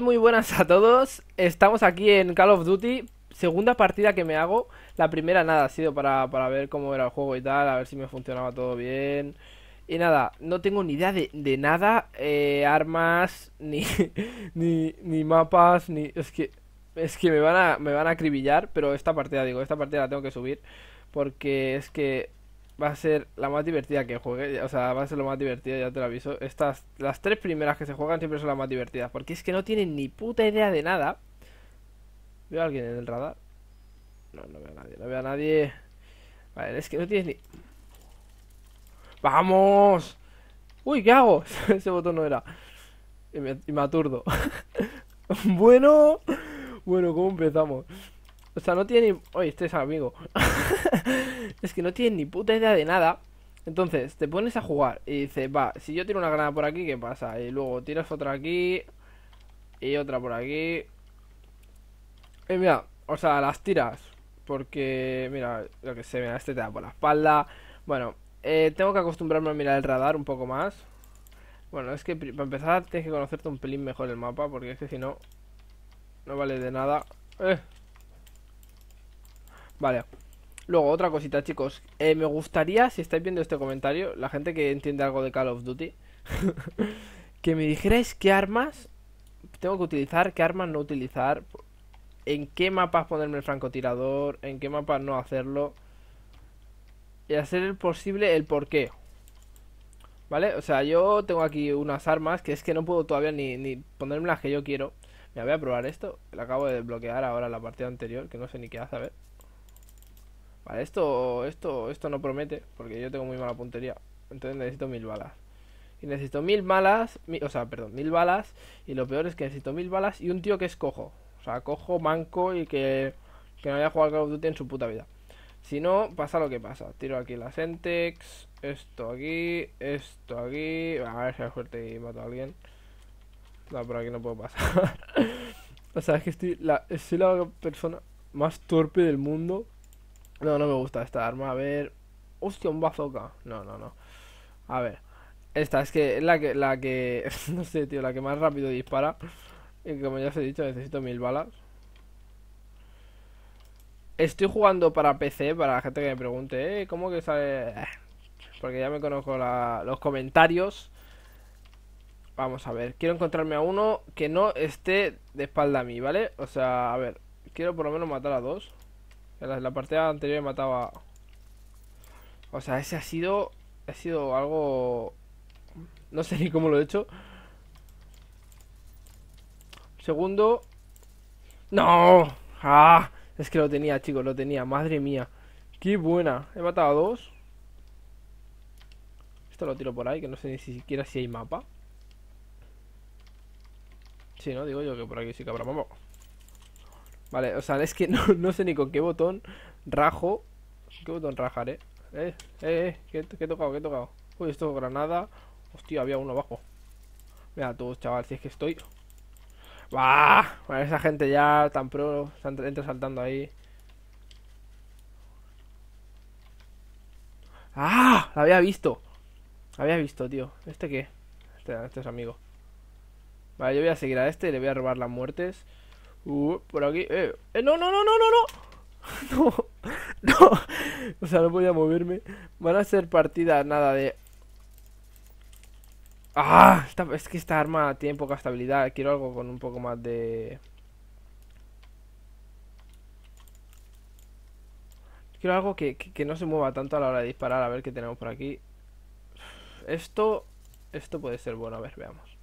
muy buenas a todos. Estamos aquí en Call of Duty. Segunda partida que me hago. La primera nada, ha sido para, ver cómo era el juego y tal, a ver si me funcionaba todo bien. Y nada, no tengo ni idea de, nada. Eh, armas, ni, ni, ni mapas, ni... Es que, es que me, van a, me van a acribillar, pero esta partida, digo, esta partida la tengo que subir. Porque es que va a ser la más divertida que juegue. O sea, va a ser lo más divertida, ya te lo aviso. Estas, las tres primeras que se juegan siempre son las más divertidas. Porque es que no tienen ni puta idea de nada. ¿Veo a alguien en el radar? No, no veo a nadie, no veo a nadie. Vale, es que no tienes ni... ¡Vamos! ¡Uy, qué hago! Ese botón no era. Y me, me aturdo. bueno, bueno, ¿cómo empezamos? O sea, no tiene ni... Oye, este es amigo. es que no tiene ni puta idea de nada. Entonces, te pones a jugar y dices, va, si yo tiro una granada por aquí, ¿qué pasa? Y luego tiras otra aquí y otra por aquí. Y mira, o sea, las tiras. Porque, mira, lo que sé, mira, este te da por la espalda. Bueno, eh, tengo que acostumbrarme a mirar el radar un poco más. Bueno, es que para empezar tienes que conocerte un pelín mejor el mapa, porque es que si no, no vale de nada. Eh, Vale. Luego, otra cosita, chicos. Eh, me gustaría, si estáis viendo este comentario, la gente que entiende algo de Call of Duty, que me dijerais qué armas tengo que utilizar, qué armas no utilizar, en qué mapas ponerme el francotirador, en qué mapas no hacerlo, y hacer el posible el por qué ¿Vale? O sea, yo tengo aquí unas armas que es que no puedo todavía ni, ni ponerme las que yo quiero. Me voy a probar esto. lo acabo de desbloquear ahora la partida anterior, que no sé ni qué hace, a ver esto, esto, esto no promete, porque yo tengo muy mala puntería. Entonces necesito mil balas. Y necesito mil balas, o sea, perdón, mil balas. Y lo peor es que necesito mil balas y un tío que es cojo. O sea, cojo, manco y que, no haya jugado Call of Duty en su puta vida. Si no, pasa lo que pasa. Tiro aquí la Sentex, esto aquí, esto aquí. A ver si hay suerte y mato a alguien. No, por aquí no puedo pasar. o sea, es que estoy la, soy la persona más torpe del mundo. No, no me gusta esta arma. A ver. Hostia, un bazooka. No, no, no. A ver. Esta es que es la que. La que no sé, tío. La que más rápido dispara. Y como ya os he dicho, necesito mil balas. Estoy jugando para PC, para la gente que me pregunte, eh, ¿cómo que sale? Porque ya me conozco los comentarios. Vamos a ver, quiero encontrarme a uno que no esté de espalda a mí, ¿vale? O sea, a ver, quiero por lo menos matar a dos. La, la partida anterior mataba... O sea, ese ha sido... Ha sido algo... No sé ni cómo lo he hecho. Segundo... ¡No! ¡Ah! Es que lo tenía, chicos, lo tenía. Madre mía. ¡Qué buena! He matado a dos. Esto lo tiro por ahí, que no sé ni siquiera si hay mapa. Sí, ¿no? Digo yo que por aquí sí que habrá Vale, o sea, es que no, sé ni con qué botón rajo. ¿Qué botón rajar Eh, eh, eh, ¿qué, eh, qué he tocado? ¿Qué he tocado? Uy, esto es granada. Hostia, había uno abajo. Mira todos, chaval, si es que estoy. ¡Bah! Bueno, esa gente ya tan pro, entra saltando ahí. ¡Ah! La había visto. La había visto, tío. ¿Este qué? Este, este es amigo. Vale, yo voy a seguir a este, y le voy a robar las muertes. Uh, por aquí. Eh, eh. No, no, no, no, no, no. no. No. O sea, no podía moverme. Van a ser partidas, nada de... Ah, es que esta arma tiene poca estabilidad. Quiero algo con un poco más de... Quiero algo que no se mueva tanto a la hora de disparar. A ver qué tenemos por aquí. Esto... Esto puede ser bueno. A ver, veamos.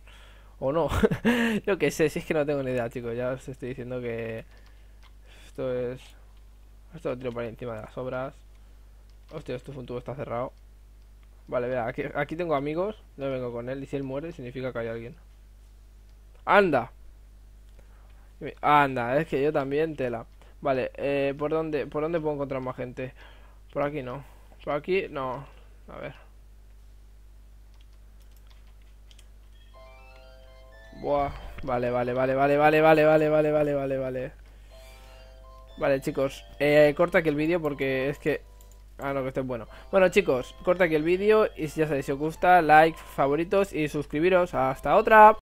O no. Yo que sé, si es que no tengo ni idea, chicos. Ya os estoy diciendo que. Esto es. Esto lo tiro por encima de las obras. Hostia, un tubo está cerrado. Vale, vea, aquí, aquí tengo amigos. No vengo con él. Y si él muere, significa que hay alguien. ¡Anda! Anda, es que yo también, tela. Vale, eh, ¿por dónde, ¿por dónde puedo encontrar más gente? Por aquí no. Por aquí no. A ver. Vale, vale, vale, vale, vale, vale, vale, vale, vale, vale, vale. Vale, chicos. Eh, corta aquí el vídeo porque es que... Ah, no, que esté bueno. Bueno, chicos, corta aquí el vídeo y si ya sabéis si os gusta, like, favoritos y suscribiros. Hasta otra.